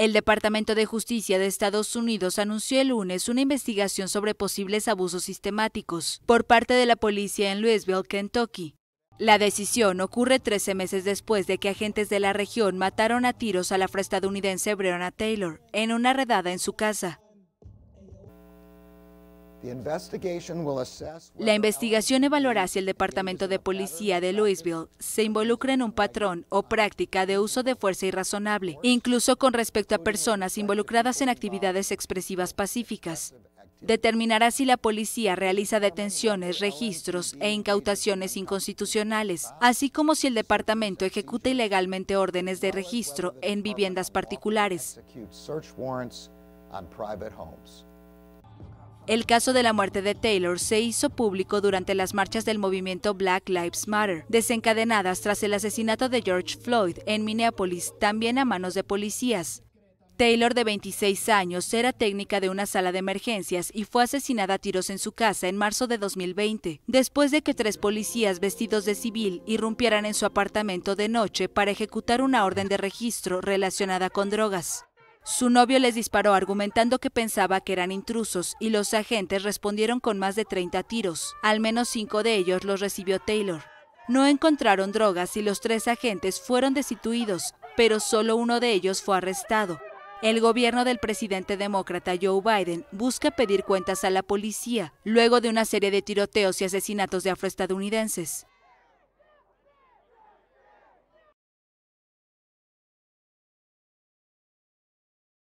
El Departamento de Justicia de Estados Unidos anunció el lunes una investigación sobre posibles abusos sistemáticos por parte de la policía en Louisville, Kentucky. La decisión ocurre 13 meses después de que agentes de la región mataron a tiros a la afroestadounidense Breonna Taylor en una redada en su casa. La investigación evaluará si el Departamento de Policía de Louisville se involucra en un patrón o práctica de uso de fuerza irrazonable, incluso con respecto a personas involucradas en actividades expresivas pacíficas. Determinará si la policía realiza detenciones, registros e incautaciones inconstitucionales, así como si el departamento ejecuta ilegalmente órdenes de registro en viviendas particulares. El caso de la muerte de Taylor se hizo público durante las marchas del movimiento Black Lives Matter, desencadenadas tras el asesinato de George Floyd en Minneapolis, también a manos de policías. Taylor, de 26 años, era técnica de una sala de emergencias y fue asesinada a tiros en su casa en marzo de 2020, después de que tres policías vestidos de civil irrumpieran en su apartamento de noche para ejecutar una orden de registro relacionada con drogas. Su novio les disparó argumentando que pensaba que eran intrusos y los agentes respondieron con más de 30 tiros. Al menos cinco de ellos los recibió Taylor. No encontraron drogas y los tres agentes fueron destituidos, pero solo uno de ellos fue arrestado. El gobierno del presidente demócrata Joe Biden busca pedir cuentas a la policía luego de una serie de tiroteos y asesinatos de afroestadounidenses.